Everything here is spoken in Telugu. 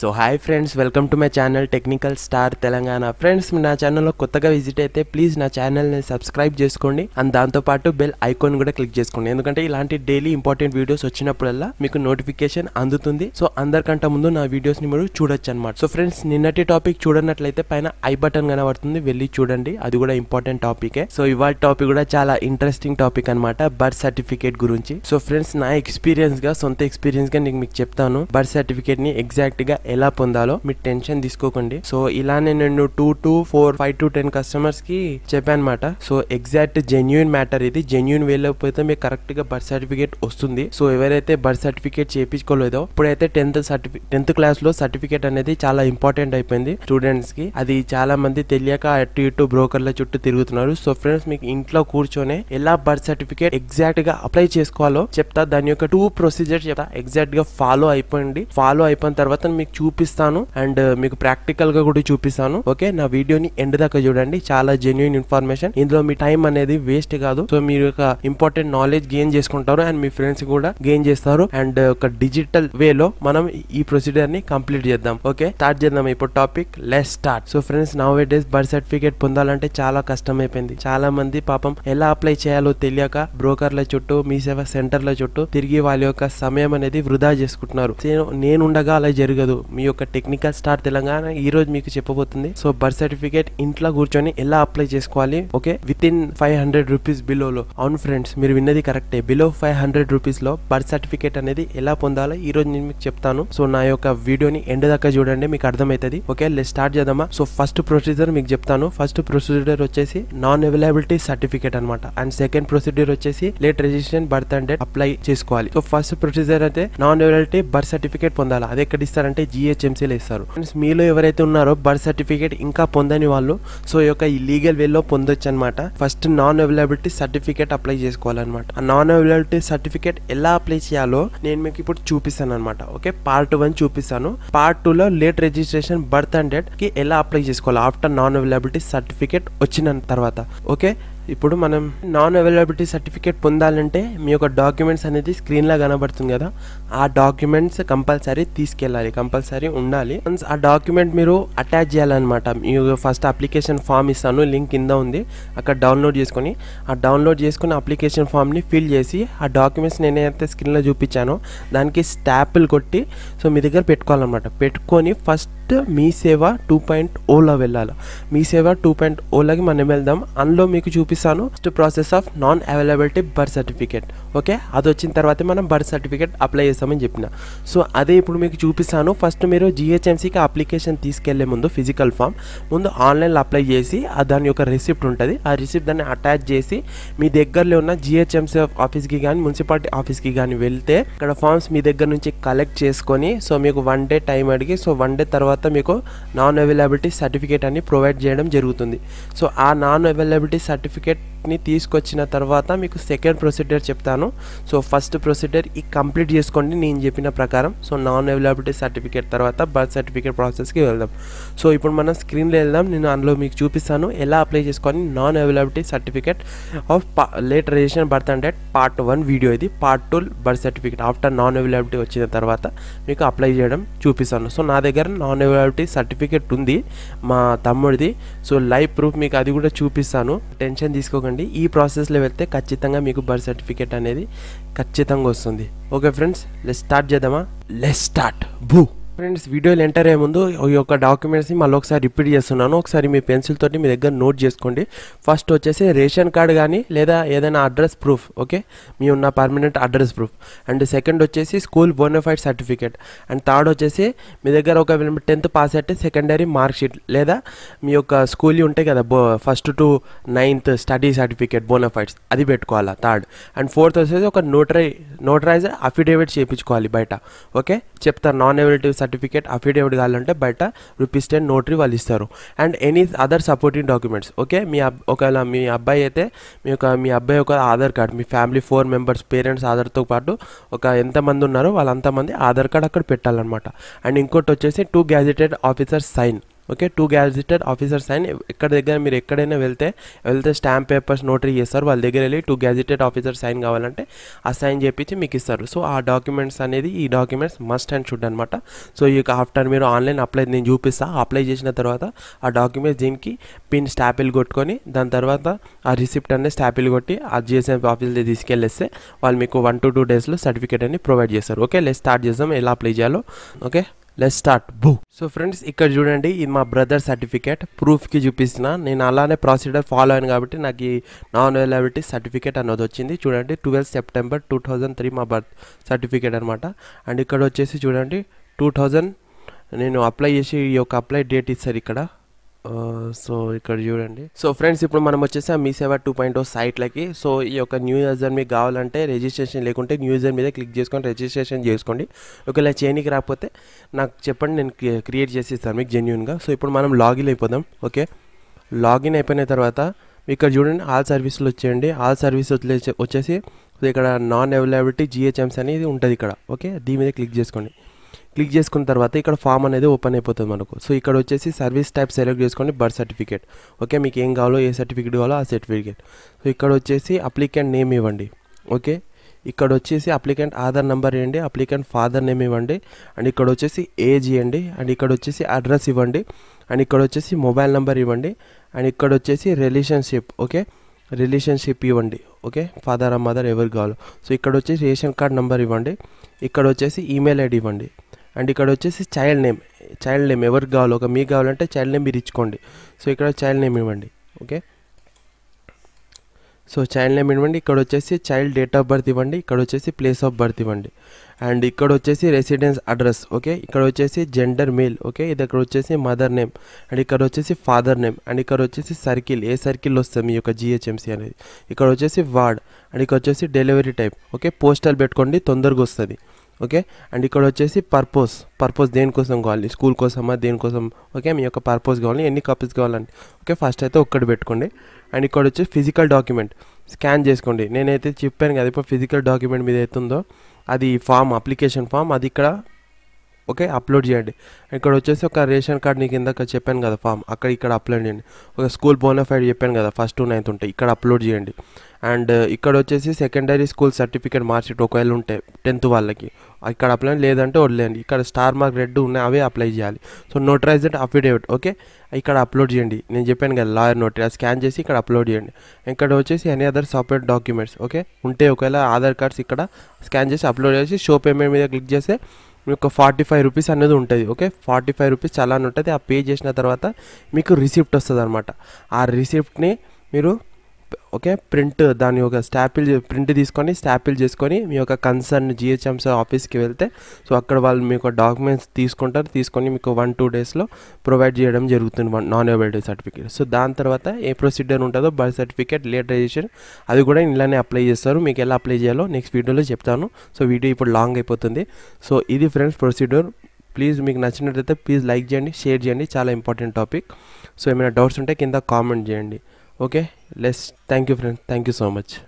so hi friends welcome to my channel technical star Telangana friends నా ఛానల్లో కొత్తగా విజిట్ అయితే ప్లీజ్ నా ఛానల్ని సబ్స్క్రైబ్ చేసుకోండి అండ్ దాంతోపాటు బెల్ ఐకాన్ కూడా క్లిక్ చేసుకోండి ఎందుకంటే ఇలాంటి డైలీ ఇంపార్టెంట్ వీడియోస్ వచ్చినప్పుడల్లా మీకు నోటిఫికేషన్ అందుతుంది సో అందరికంటే ముందు నా వీడియోస్ని మీరు చూడొచ్చు అనమాట సో ఫ్రెండ్స్ నిన్నటి టాపిక్ చూడనట్లయితే పైన ఐ బటన్ కనబడుతుంది వెళ్ళి చూడండి అది కూడా ఇంపార్టెంట్ టాపికే సో ఇవాళ టాపిక్ కూడా చాలా ఇంట్రెస్టింగ్ టాపిక్ అనమాట బర్త్ సర్టిఫికేట్ గురించి సో ఫ్రెండ్స్ నా ఎక్స్పీరియన్స్ గా సొంత ఎక్స్పీరియన్స్ గా నేను మీకు చెప్తాను బర్త్ సర్టిఫికేట్ ని ఎగ్జాక్ట్ గా ఎలా పొందాలో మీరు టెన్షన్ తీసుకోకండి సో ఇలానే నేను two to four five to ten customers కి చెప్పానమాట సో ఎగ్జాక్ట్ జెన్యున్ మ్యాటర్ ఇది జెన్యున్ వెళ్ళకపోతే మీకు కరెక్ట్ గా బర్త్ సర్టిఫికేట్ వస్తుంది సో ఎవరైతే బర్త్ సర్టిఫికేట్ చేయించుకోలేదో ఇప్పుడైతే టెన్త్ సర్టిఫికేట్ టెన్త్ క్లాస్ లో సర్టిఫికేట్ అనేది చాలా ఇంపార్టెంట్ అయిపోయింది స్టూడెంట్స్ కి అది చాలా మంది తెలియక అటు ఇటు బ్రోకర్ల చుట్టూ తిరుగుతున్నారు సో ఫ్రెండ్స్ మీకు ఇంట్లో కూర్చొని ఎలా బర్త్ సర్టిఫికేట్ ఎగ్జాక్ట్ గా అప్లై చేసుకోవాలో చెప్తా దాని యొక్క టూ ప్రొసీజర్ చెప్తా ఎగ్జాక్ట్ గా ఫాలో అయిపోయింది ఫాలో అయిపోయిన తర్వాత మీకు మీకు చూపిస్తాను అండ్ uh, మీకు ప్రాక్టికల్ గా కూడా చూపిస్తాను ఓకే నా వీడియోని ఎండ్ దాకా చూడండి చాలా జెన్యున్ ఇన్ఫర్మేషన్ ఇందులో మీ టైం అనేది వేస్ట్ కాదు సో మీరు ఒక ఇంపార్టెంట్ నాలెడ్జ్ గెయిన్ చేసుకుంటారు అండ్ మీ ఫ్రెండ్స్ కూడా గెయిన్ చేస్తారు అండ్ uh, ఒక డిజిటల్ వేలో మనం ఈ ప్రొసీడర్ ని కంప్లీట్ చేద్దాం ఓకే స్టార్ట్ చేద్దాం ఇప్పుడు topic let's start so friends నా డేస్ బర్త్ సర్టిఫికేట్ పొందాలంటే చాలా కష్టం అయిపోయింది చాలా మంది పాపం ఎలా అప్లై చేయాలో తెలియక బ్రోకర్ల చుట్టూ మీ సేవ సెంటర్ల చుట్టూ తిరిగి వాళ్ళ యొక్క సమయం అనేది వృధా చేసుకుంటున్నారు నేను ఉండగా అలా జరగదు మీ యొక్క టెక్నికల్ స్టార్ తెలంగాణ ఈ రోజు మీకు చెప్పబోతుంది సో బర్త్ సర్టిఫికేట్ ఇంట్లో కూర్చొని ఎలా అప్లై చేసుకోవాలి okay within five hundred rupees లో అవును ఫ్రెండ్స్ మీరు విన్నది కరెక్టే బిలో ఫైవ్ హండ్రెడ్ రూపీస్ లో బర్త్ సర్టిఫికేట్ అనేది ఎలా పొందాలో ఈ రోజు నేను మీకు చెప్తాను సో నా యొక్క వీడియోని ఎండ్ దాకా చూడండి మీకు అర్థమవుతుంది ఓకే లెట్ స్టార్ట్ చేద్దామా సో ఫస్ట్ ప్రొసీజర్ మీకు చెప్తాను ఫస్ట్ ప్రొసీజర్ వచ్చేసి నాన్ అవైలబిలిటీ సర్టిఫికేట్ అనమాట అండ్ సెకండ్ ప్రొసీజర్ వచ్చేసి late registration birth and date apply చేసుకోవాలి సో ఫస్ట్ ప్రొసీజర్ అయితే నాన్ అవైలబిలిటీ బర్త్ సర్టిఫికేట్ పొందాలి అది ఎక్కడ ఇస్తారంటే జిహెచ్ఎంసీలో ఇస్తారు ఫ్రెండ్స్ మీలో ఎవరైతే ఉన్నారో బర్త్ సర్టిఫికేట్ ఇంకా పొందని వాళ్ళు సో ఈ యొక్క లీగల్ వేలో పొందొచ్చు అనమాట first non availability certificate apply చేసుకోవాలన్నమాట ఆ నాన్ అవైలబిలిటీ సర్టిఫికేట్ ఎలా అప్లై చేయాలో నేను మీకు ఇప్పుడు చూపిస్తాను అనమాట ఓకే పార్ట్ వన్ చూపిస్తాను పార్ట్ లో late registration birth and date కి ఎలా అప్లై చేసుకోవాలి ఆఫ్టర్ నాన్ అవైలబిలిటీ సర్టిఫికేట్ వచ్చిన తర్వాత ఓకే ఇప్పుడు మనం నాన్ అవైలబిలిటీ సర్టిఫికేట్ పొందాలంటే మీ యొక్క డాక్యుమెంట్స్ అనేది స్క్రీన్లో కనబడుతుంది కదా ఆ డాక్యుమెంట్స్ కంపల్సరీ తీసుకెళ్ళాలి కంపల్సరీ ఉండాలి ఆ డాక్యుమెంట్ మీరు అటాచ్ చేయాలన్నమాట మీ ఫస్ట్ అప్లికేషన్ ఫామ్ ఇస్తాను లింక్ కింద ఉంది అక్కడ డౌన్లోడ్ చేసుకొని ఆ డౌన్లోడ్ చేసుకుని అప్లికేషన్ ఫామ్ని ఫిల్ చేసి ఆ డాక్యుమెంట్స్ నేనైతే స్క్రీన్లో చూపించానో దానికి స్టాంపులు కొట్టి సో మీ దగ్గర పెట్టుకోవాలన్నమాట పెట్టుకొని ఫస్ట్ ఫస్ట్ మీ సేవ టూ పాయింట్ ఓలా వెళ్ళాలి మీ సేవ టూ పాయింట్ ఓలాకి మనం వెళ్దాం అందులో మీకు చూపిస్తాను first process of non availability birth certificate okay అది వచ్చిన తర్వాత మనం బర్త్ సర్టిఫికేట్ అప్లై చేస్తామని చెప్పిన సో అదే ఇప్పుడు మీకు చూపిస్తాను ఫస్ట్ మీరు జిహెచ్ఎంసీకి అప్లికేషన్ తీసుకెళ్లే ముందు ఫిజికల్ ఫామ్ ముందు ఆన్లైన్లో అప్లై చేసి దాని యొక్క రిసిప్ట్ ఉంటుంది ఆ రిసిప్ట్ దాన్ని అటాచ్ చేసి మీ దగ్గరలో ఉన్న జిహెచ్ఎంసీ ఆఫీస్కి కానీ మున్సిపాలిటీ ఆఫీస్కి కానీ వెళ్తే ఇక్కడ ఫామ్స్ మీ దగ్గర నుంచి కలెక్ట్ చేసుకొని సో మీకు వన్ డే టైం అడిగి సో వన్ డే తర్వాత తర్వాత మీకు నాన్ అవైలబిలిటీ సర్టిఫికేట్ అని ప్రొవైడ్ చేయడం జరుగుతుంది సో ఆ నాన్ అవైలబిలిటీ సర్టిఫికేట్ ని తీసుకొచ్చిన తర్వాత మీకు సెకండ్ ప్రొసీడర్ చెప్తాను సో ఫస్ట్ ప్రొసీడర్ ఈ కంప్లీట్ చేసుకోండి నేను చెప్పిన ప్రకారం సో నాన్ అవైలబిలిటీ సర్టిఫికేట్ తర్వాత బర్త్ సర్టిఫికేట్ ప్రాసెస్కి వెళ్దాం సో ఇప్పుడు మనం స్క్రీన్లో వెళ్దాం నేను అందులో మీకు చూపిస్తాను ఎలా అప్లై చేసుకొని non availability certificate of late registration birth and part one video ఇది part two birth certificate after non availability వచ్చిన తర్వాత మీకు అప్లై చేయడం చూపిస్తాను సో నా దగ్గర నాన్ అవైలబిలిటీ సర్టిఫికేట్ ఉంది మా తమ్ముడిది సో లైవ్ ప్రూఫ్ మీకు అది కూడా చూపిస్తాను టెన్షన్ తీసుకోకండి చేసుకోండి ఈ ప్రాసెస్లో వెళ్తే ఖచ్చితంగా మీకు బర్త్ సర్టిఫికేట్ అనేది ఖచ్చితంగా వస్తుంది ఓకే ఫ్రెండ్స్ లెస్ స్టార్ట్ చేద్దామా లెస్ స్టార్ట్ భూ ఫ్రెండ్స్ వీడియోలు ఎంటర్ అయ్యే ముందు ఈ యొక్క డాక్యుమెంట్స్ని మళ్ళీ ఒకసారి రిపీట్ చేస్తున్నాను ఒకసారి మీ పెన్సిల్ తోటి మీ దగ్గర నోట్ చేసుకోండి ఫస్ట్ వచ్చేసి రేషన్ కార్డు కానీ లేదా ఏదైనా అడ్రస్ ప్రూఫ్ ఓకే మీ ఉన్న permanent address proof and second వచ్చేసి school bonafide certificate and third వచ్చేసి మీ దగ్గర ఒక టెన్త్ పాస్ అయితే సెకండరీ మార్క్షీట్ లేదా మీ యొక్క స్కూల్ ఉంటాయి కదా first to ninth study certificate bonafides అది పెట్టుకోవాలా థర్డ్ అండ్ ఫోర్త్ వచ్చేసి ఒక నోటరై నోటరైజ్ అఫిడేవిట్ చేయించుకోవాలి బయట ఓకే చెప్తాను నాన్ ఎవరిటివ్ సర్టిఫికేట్ సర్టిఫికేట్ అఫిడేవిట్ కావాలంటే బయట రూపీస్ టెన్ నోటరీ వాళ్ళు ఇస్తారు and any other supporting documents okay మీ ఒకవేళ మీ అబ్బాయి అయితే మీ యొక్క మీ అబ్బాయి ఒక ఆధార్ కార్డ్ మీ ఫ్యామిలీ ఫోర్ మెంబర్స్ పేరెంట్స్ ఆధార్తో పాటు ఒక ఎంతమంది ఉన్నారో వాళ్ళంతమంది ఆధార్ కార్డ్ అక్కడ పెట్టాలన్నమాట అండ్ ఇంకోటి వచ్చేసి two gazetted officers sign okay two gazetted officers sign ఎక్కడ దగ్గర మీరు ఎక్కడైనా వెళ్తే వెళ్తే స్టాంప్ పేపర్స్ నోటరీ చేస్తారు వాళ్ళ దగ్గర వెళ్ళి టూ గ్యాజిటెడ్ ఆఫీసర్ సైన్ కావాలంటే ఆ సైన్ చేపించి మీకు ఇస్తారు సో ఆ డాక్యుమెంట్స్ అనేది ఈ డాక్యుమెంట్స్ మస్ట్ అండ్ షుడ్ అనమాట సో ఈ ఆఫ్టర్ మీరు ఆన్లైన్ అప్లై నేను చూపిస్తాను అప్లై చేసిన తర్వాత ఆ డాక్యుమెంట్స్ దీనికి పిన్ స్టాపిల్ కొట్టుకొని దాని తర్వాత ఆ రిసిప్ట్ అనేది స్టాపిల్ కొట్టి ఆ జిఎస్ఎం ఆఫీస్లో తీసుకెళ్ళేస్తే వాళ్ళు మీకు వన్ టు టూ డేస్లో సర్టిఫికేట్ అనేది ప్రొవైడ్ చేస్తారు ఓకే లెస్ స్టార్ట్ చేద్దాం ఎలా అప్లై చేయాలో ఓకే లెట్ స్టార్ట్ బు సో ఫ్రెండ్స్ ఇక్కడ చూడండి ఇది మా బ్రదర్ సర్టిఫికేట్ ప్రూఫ్కి చూపిస్తున్నా నేను అలానే ప్రొసీడర్ ఫాలో అయ్యాను కాబట్టి నాకు ఈ నాన్ అవైలబిలిటీ సర్టిఫికేట్ అన్నది వచ్చింది చూడండి twelve September two thousand three మా బర్త్ సర్టిఫికేట్ అనమాట అండ్ ఇక్కడ వచ్చేసి చూడండి టూ థౌజండ్ నేను అప్లై చేసి ఈ యొక్క అప్లై డేట్ ఇస్తారు ఇక్కడ సో ఇక్కడ చూడండి సో ఫ్రెండ్స్ ఇప్పుడు మనం వచ్చేసి ఆ Mee Seva two point o సైట్లకి సో ఈ యొక్క న్యూ యూజర్ మీకు కావాలంటే రిజిస్ట్రేషన్ లేకుంటే న్యూ యూజర్ మీద క్లిక్ చేసుకొని రిజిస్ట్రేషన్ చేసుకోండి ఒకవేళ చేయనికి రాకపోతే నాకు చెప్పండి నేను క్రియేట్ చేసి ఇస్తాను మీకు జెన్యున్గా సో ఇప్పుడు మనం లాగిన్ అయిపోదాం ఓకే లాగిన్ అయిపోయిన తర్వాత ఇక్కడ చూడండి ఆల్ సర్వీసులు వచ్చేయండి ఆల్ సర్వీస్ వచ్చేసి ఇక్కడ నాన్ అవైలబిలిటీ జిహెచ్ఎంస్ అనేది ఉంటుంది ఇక్కడ ఓకే దీని మీద క్లిక్ చేసుకోండి క్లిక్ చేసుకున్న తర్వాత ఇక్కడ ఫామ్ అనేది ఓపెన్ అయిపోతుంది మనకు సో ఇక్కడ వచ్చేసి సర్వీస్ టైప్ సెలెక్ట్ చేసుకోండి బర్త్ సర్టిఫికేట్ ఓకే మీకు ఏం కావాలో ఏ సర్టిఫికేట్ కావాలో ఆ సర్టిఫికేట్ సో ఇక్కడ వచ్చేసి అప్లికెంట్ నేమ్ ఇవ్వండి ఓకే ఇక్కడ వచ్చేసి అప్లికెంట్ ఆధార్ నెంబర్ ఇవ్వండి అప్లికెంట్ ఫాదర్ నేమ్ ఇవ్వండి అండ్ ఇక్కడ వచ్చేసి ఏజ్ ఇవ్వండి అండ్ ఇక్కడ వచ్చేసి అడ్రస్ ఇవ్వండి అండ్ ఇక్కడ వచ్చేసి మొబైల్ నెంబర్ ఇవ్వండి అండ్ ఇక్కడ వచ్చేసి రిలేషన్షిప్ ఓకే రిలేషన్షిప్ ఇవ్వండి ఓకే ఫాదర్ ఆ మదర్ ఎవరు కావాలో సో ఇక్కడ వచ్చేసి రేషన్ కార్డ్ నెంబర్ ఇవ్వండి ఇక్కడ వచ్చేసి ఈమెయిల్ ఐడి ఇవ్వండి అండ్ ఇక్కడ వచ్చేసి చైల్డ్ నేమ్ చైల్డ్ నేమ్ ఎవరికి కావాలో ఒక మీకు కావాలంటే చైల్డ్ నేమ్ మీరు ఇచ్చుకోండి సో ఇక్కడ చైల్డ్ నేమ్ ఇవ్వండి ఓకే సో చైల్డ్ నేమ్ ఇవ్వండి ఇక్కడ వచ్చేసి చైల్డ్ డేట్ ఆఫ్ బర్త్ ఇవ్వండి ఇక్కడ వచ్చేసి ప్లేస్ ఆఫ్ బర్త్ ఇవ్వండి అండ్ ఇక్కడ వచ్చేసి రెసిడెన్స్ అడ్రస్ ఓకే ఇక్కడ వచ్చేసి జెండర్ మేల్ ఓకే ఇది అక్కడ వచ్చేసి మదర్ నేమ్ అండ్ ఇక్కడ వచ్చేసి ఫాదర్ నేమ్ అండ్ ఇక్కడ వచ్చేసి సర్కిల్ ఏ సర్కిల్ వస్తుంది మీ యొక్క జిహెచ్ఎంసీ అనేది ఇక్కడ వచ్చేసి వార్డ్ అండ్ ఇక్కడ వచ్చేసి డెలివరీ టైప్ ఓకే పోస్టల్ పెట్టుకోండి తొందరగా వస్తుంది ఓకే అండ్ ఇక్కడ వచ్చేసి పర్పస్ పర్పస్ దేనికోసం కావాలి స్కూల్ కోసమా దేనికోసం ఓకే మీ యొక్క పర్పస్ కావాలి ఎన్ని కాపీస్ కావాలండి ఓకే ఫస్ట్ అయితే ఒక్కటి పెట్టుకోండి అండ్ ఇక్కడ వచ్చి ఫిజికల్ డాక్యుమెంట్ స్కాన్ చేసుకోండి నేనైతే చెప్పాను కదా ఇప్పుడు ఫిజికల్ డాక్యుమెంట్ మీద అవుతుందో అది ఫామ్ అప్లికేషన్ ఫామ్ అది ఇక్కడ ఓకే అప్లోడ్ చేయండి ఇక్కడ వచ్చేసి ఒక రేషన్ కార్డ్ నీకు ఇందాక చెప్పాను కదా ఫామ్ అక్కడ ఇక్కడ అప్లోడ్ చేయండి ఒక స్కూల్ బోనఫైడ్ చెప్పాను కదా ఫస్ట్ టు నైన్త్ ఉంటాయి ఇక్కడ అప్లోడ్ చేయండి అండ్ ఇక్కడ వచ్చేసి సెకండరీ స్కూల్ సర్టిఫికేట్ మార్క్షీట్ ఒకవేళ ఉంటే టెన్త్ వాళ్ళకి ఇక్కడ అప్లై లేదంటే వదిలేయండి ఇక్కడ స్టార్ మార్క్ రెడ్ ఉన్నాయి అవే అప్లై చేయాలి సో నోటరైజ్డ్ అఫిడేవిట్ ఓకే ఇక్కడ అప్లోడ్ చేయండి నేను చెప్పాను కదా లాయర్ నోటరీ స్కాన్ చేసి ఇక్కడ అప్లోడ్ చేయండి ఇక్కడ వచ్చేసి any other separate documents okay ఉంటే ఒకవేళ ఆధార్ కార్డ్స్ ఇక్కడ స్కాన్ చేసి అప్లోడ్ చేసి షో పేమెంట్ మీద క్లిక్ చేస్తే మీకు ఫార్టీ ఫైవ్ రూపీస్ అనేది ఉంటుంది ఓకే ఫార్టీ ఫైవ్ రూపీస్ చాలా ఉంటుంది ఆ పే చేసిన తర్వాత మీకు రిసిప్ట్ వస్తుంది అనమాట ఆ రిసిప్ట్ని మీరు ఓకే ప్రింట్ దాని యొక్క స్టాపిల్ ప్రింట్ తీసుకొని స్టాపిల్ చేసుకొని మీ యొక్క కన్సర్న్ జిహెచ్ఎంస్ ఆఫీస్కి వెళ్తే సో అక్కడ వాళ్ళు మీకు డాక్యుమెంట్స్ తీసుకుంటారు తీసుకొని మీకు వన్ టూ డేస్లో ప్రొవైడ్ చేయడం జరుగుతుంది one non availability certificate so దాని తర్వాత ఏ ప్రొసీడర్ ఉంటుందో బర్త్ సర్టిఫికేట్ లేటరైజేషన్ అది కూడా ఇలానే అప్లై చేస్తారు మీకు ఎలా అప్లై చేయాలో నెక్స్ట్ వీడియోలో చెప్తాను సో వీడియో ఇప్పుడు లాంగ్ అయిపోతుంది సో ఇది ఫ్రెండ్స్ ప్రొసీడర్ ప్లీజ్ మీకు నచ్చినట్లయితే ప్లీజ్ లైక్ చేయండి షేర్ చేయండి చాలా ఇంపార్టెంట్ టాపిక్ సో ఏమైనా డౌట్స్ ఉంటే కింద కామెంట్ చేయండి okay let's thank you friend thank you so much